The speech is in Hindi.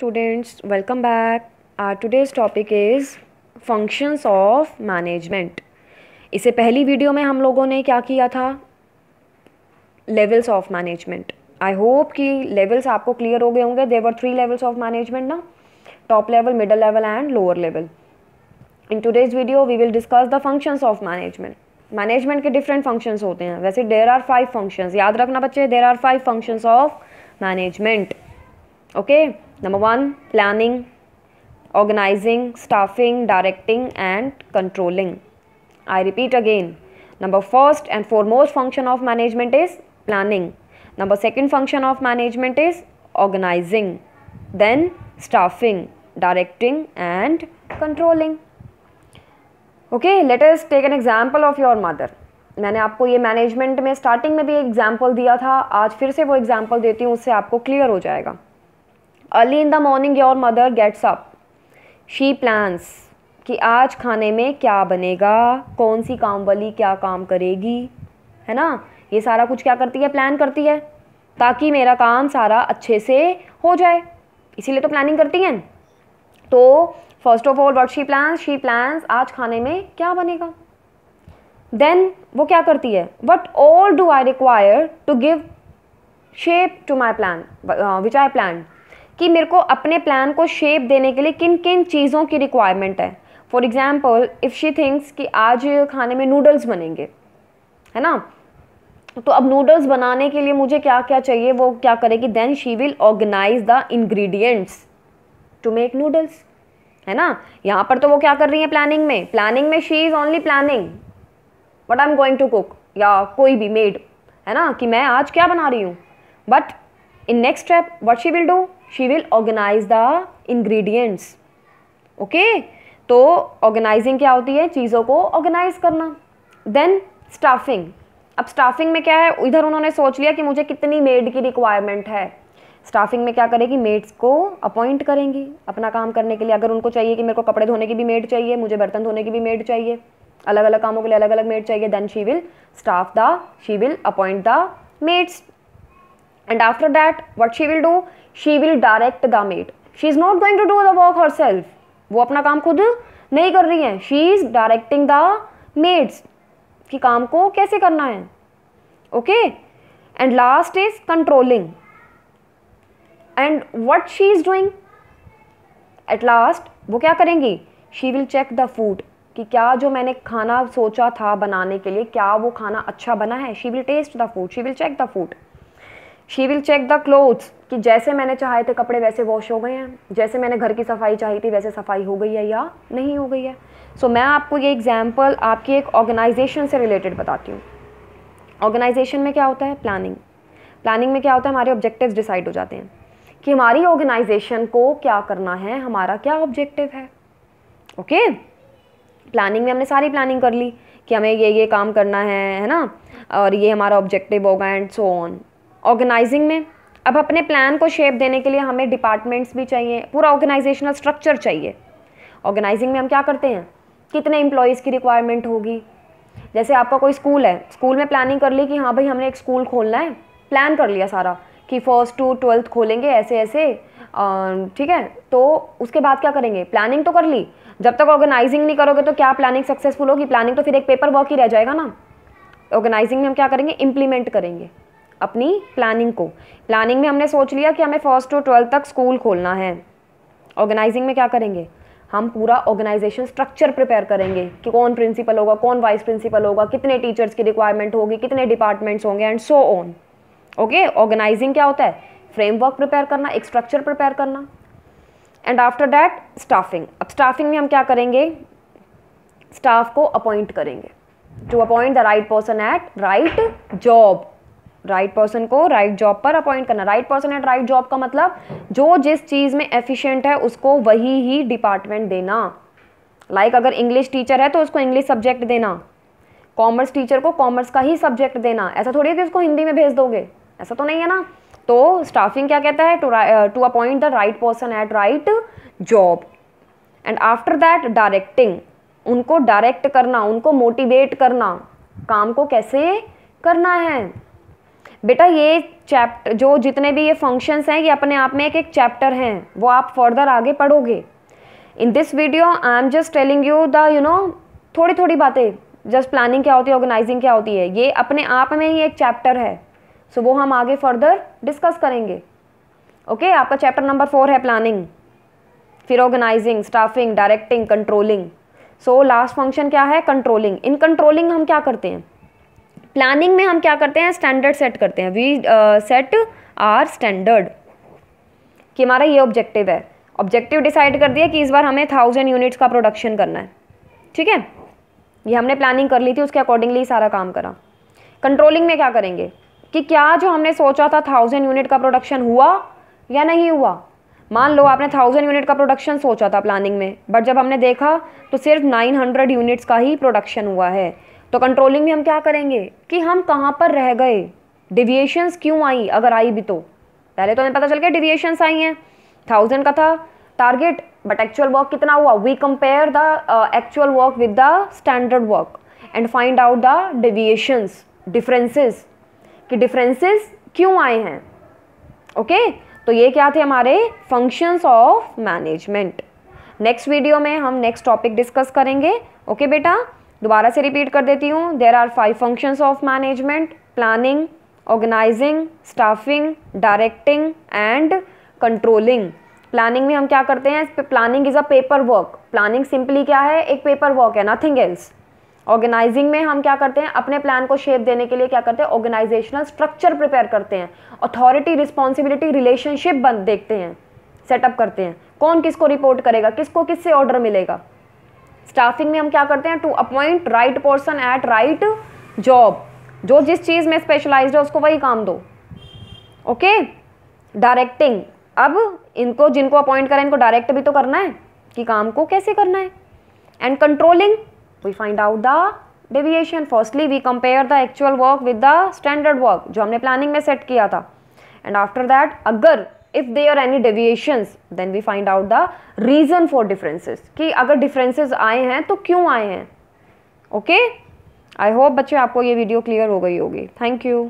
students welcome back our today's topic is functions of management इसे पहली वीडियो में हम लोगों ने क्या किया था levels of management I hope कि लेवल्स आपको क्लियर हो गए होंगे there are three levels of management ना top level middle level and lower level in today's video we will discuss the functions of management management के डिफरेंट फंक्शंस होते हैं वैसे देर आर फाइव फंक्शंस याद रखना बच्चे there are five functions of management okay number one planning organising staffing directing and controlling I repeat again number first and foremost function of management is planning number second function of management is organizing then staffing directing and controlling okay let us take an example of your mother मैंने आपको ये मैनेजमेंट में स्टार्टिंग में भी एग्जाम्पल दिया था आज फिर से वो एग्जाम्पल देती हूँ उससे आपको क्लियर हो जाएगा early in the morning your mother gets up she plans कि आज खाने में क्या बनेगा कौन सी काम वाली क्या काम करेगी है ना ये सारा कुछ क्या करती है प्लान करती है ताकि मेरा काम सारा अच्छे से हो जाए इसीलिए तो प्लानिंग करती हैं तो first of all what she plan she plan आज खाने में क्या बनेगा देन वो क्या करती है what all do I require to give shape to my plan which I plan कि मेरे को अपने प्लान को शेप देने के लिए किन किन चीज़ों की रिक्वायरमेंट है for example if she thinks कि आज खाने में नूडल्स बनेंगे है ना तो अब नूडल्स बनाने के लिए मुझे क्या क्या चाहिए वो क्या करेगी then she will organize the ingredients to make noodles है ना यहाँ पर तो वो क्या कर रही है प्लानिंग में प्लानिंग में she is only planning what I am going to cook या कोई भी मेड है ना कि मैं आज क्या बना रही हूँ but in next step what she will do she will organize the ingredients okay तो ऑर्गेनाइजिंग क्या होती है चीज़ों को ऑर्गेनाइज करना देन स्टाफिंग अब स्टाफिंग में क्या है इधर उन्होंने सोच लिया कि मुझे कितनी मेड की रिक्वायरमेंट है स्टाफिंग में क्या करेगी मेड्स को अपॉइंट करेंगी अपना काम करने के लिए अगर उनको चाहिए कि मेरे को कपड़े धोने की भी मेड चाहिए मुझे बर्तन धोने की भी मेड चाहिए अलग अलग कामों के लिए अलग अलग मेड चाहिए then she will staff the she will appoint the maids and after that what she will do she will direct the maid she is not going to do the work herself wo apna kaam khud nahi kar rahi hai she is directing the maids ki kaam ko kaise karna hai okay and last is controlling and what she is doing at last वो क्या करेंगी she will check the food कि क्या जो मैंने खाना सोचा था बनाने के लिए क्या वो खाना अच्छा बना है she will taste the food she will check the food she will check the clothes कि जैसे मैंने चाहे थे कपड़े वैसे वॉश हो गए हैं जैसे मैंने घर की सफाई चाहिए थी वैसे सफाई हो गई है या नहीं हो गई है सो so, मैं आपको ये एग्जाम्पल आपकी एक ऑर्गेनाइजेशन से रिलेटेड बताती हूँ ऑर्गेनाइजेशन में क्या होता है प्लानिंग प्लानिंग में क्या होता है हमारे ऑब्जेक्टिव्स डिसाइड हो जाते हैं कि हमारी ऑर्गेनाइजेशन को क्या करना है हमारा क्या ऑब्जेक्टिव है ओके प्लानिंग में हमने सारी प्लानिंग कर ली कि हमें ये ये काम करना है है ना और ये हमारा ऑब्जेक्टिव होगा एंड सो ऑन ऑर्गेनाइजिंग में अब अपने प्लान को शेप देने के लिए हमें डिपार्टमेंट्स भी चाहिए पूरा ऑर्गेनाइजेशनल स्ट्रक्चर चाहिए ऑर्गेनाइजिंग में हम क्या करते हैं कितने एम्प्लॉयज़ की रिक्वायरमेंट होगी जैसे आपका कोई स्कूल है स्कूल में प्लानिंग कर ली कि हाँ भाई हमने एक स्कूल खोलना है प्लान कर लिया सारा कि फर्स्ट टू ट्वेल्थ खोलेंगे ऐसे ऐसे ठीक है तो उसके बाद क्या करेंगे प्लानिंग तो कर ली जब तक ऑर्गेनाइजिंग नहीं करोगे तो क्या प्लानिंग सक्सेसफुल होगी प्लानिंग तो फिर एक पेपर वर्क ही रह जाएगा ना ऑर्गेनाइजिंग में हम क्या करेंगे इम्प्लीमेंट करेंगे अपनी प्लानिंग को प्लानिंग में हमने सोच लिया कि हमें फर्स्ट टू ट्वेल्थ तक स्कूल खोलना है ऑर्गेनाइजिंग में क्या करेंगे हम पूरा ऑर्गेनाइजेशन स्ट्रक्चर प्रिपेयर करेंगे कि कौन प्रिंसिपल होगा कौन वाइस प्रिंसिपल होगा कितने टीचर्स की रिक्वायरमेंट होगी कितने डिपार्टमेंट्स होंगे and so on okay organizing क्या होता है फ्रेमवर्क प्रिपेयर करना एक स्ट्रक्चर प्रिपेयर करना एंड आफ्टर दैट स्टाफिंग अब स्टाफिंग में हम क्या करेंगे स्टाफ को अपॉइंट करेंगे to appoint the right person at right job right right person को राइट right जॉब पर अपॉइंट करना right person and right job का मतलब जो जिस चीज़ में एफिशिएंट है उसको वही ही डिपार्टमेंट देना लाइक like अगर इंग्लिश टीचर है तो उसको इंग्लिश सब्जेक्ट देना कॉमर्स टीचर को कॉमर्स का ही सब्जेक्ट देना ऐसा थोड़ी है कि उसको हिंदी में भेज दोगे ऐसा तो नहीं है ना तो स्टाफिंग क्या कहता है to to appoint the right person at right job and after that directing उनको डायरेक्ट करना उनको मोटिवेट करना काम को कैसे करना है बेटा ये चैप्टर जो जितने भी ये फंक्शंस हैं ये अपने आप में एक एक चैप्टर हैं वो आप फर्दर आगे पढ़ोगे in this video I am just telling you the you know थोड़ी थोड़ी बातें जस्ट प्लानिंग क्या होती है ऑर्गेनाइजिंग क्या होती है ये अपने आप में ही एक चैप्टर है सो so, वो हम आगे फर्दर डिस्कस करेंगे ओके okay? आपका चैप्टर नंबर फोर है प्लानिंग फिर organising staffing directing controlling so last function क्या है कंट्रोलिंग इन कंट्रोलिंग हम क्या करते हैं प्लानिंग में हम क्या करते हैं स्टैंडर्ड सेट करते हैं वी सेट आर स्टैंडर्ड कि हमारा ये ऑब्जेक्टिव है ऑब्जेक्टिव डिसाइड कर दिया कि इस बार हमें थाउजेंड यूनिट्स का प्रोडक्शन करना है ठीक है ये हमने प्लानिंग कर ली थी उसके अकॉर्डिंगली सारा काम करा कंट्रोलिंग में क्या करेंगे कि क्या जो हमने सोचा था थाउजेंड यूनिट का प्रोडक्शन हुआ या नहीं हुआ मान लो आपने थाउजेंड यूनिट का प्रोडक्शन सोचा था प्लानिंग में बट जब हमने देखा तो सिर्फ नाइन हंड्रेड यूनिट्स का ही प्रोडक्शन हुआ है तो कंट्रोलिंग में हम क्या करेंगे कि हम कहाँ पर रह गए डिविएशंस क्यों आई अगर आई भी तो पहले तो हमें पता चल गया डिविएशंस आई हैं थाउजेंड का था टारगेट बट एक्चुअल वर्क कितना हुआ we compare the actual work with the standard work and find out the deviations differences कि डिफरेंसेस क्यों आए हैं ओके okay? तो ये क्या थे हमारे functions of management next video में हम नेक्स्ट टॉपिक डिस्कस करेंगे ओके okay, बेटा दोबारा से रिपीट कर देती हूँ there are five functions of management planning organising staffing directing and controlling planning में हम क्या करते हैं planning is a paper work planning simply क्या है एक पेपर वर्क है नथिंग एल्स ऑर्गेनाइजिंग में हम क्या करते हैं अपने प्लान को शेप देने के लिए क्या करते हैं ऑर्गेनाइजेशनल स्ट्रक्चर प्रिपेयर करते हैं अथॉरिटी रिस्पॉन्सिबिलिटी रिलेशनशिप बन देखते हैं सेटअप करते हैं कौन किसको रिपोर्ट करेगा किसको किससे ऑर्डर मिलेगा स्टाफिंग में हम क्या करते हैं to appoint right person at right job जो जिस चीज़ में स्पेशलाइज्ड है उसको वही काम दो ओके डायरेक्टिंग अब इनको जिनको अपॉइंट करें इनको डायरेक्ट भी तो करना है कि काम को कैसे करना है and controlling we find out the deviation firstly we compare the actual work with the standard work जो हमने प्लानिंग में सेट किया था एंड आफ्टर दैट अगर if there are any deviations then we find out the reason for differences कि अगर differences आए हैं तो क्यों आए हैं ओके आई होप बच्चे आपको ये वीडियो क्लियर हो गई होगी थैंक यू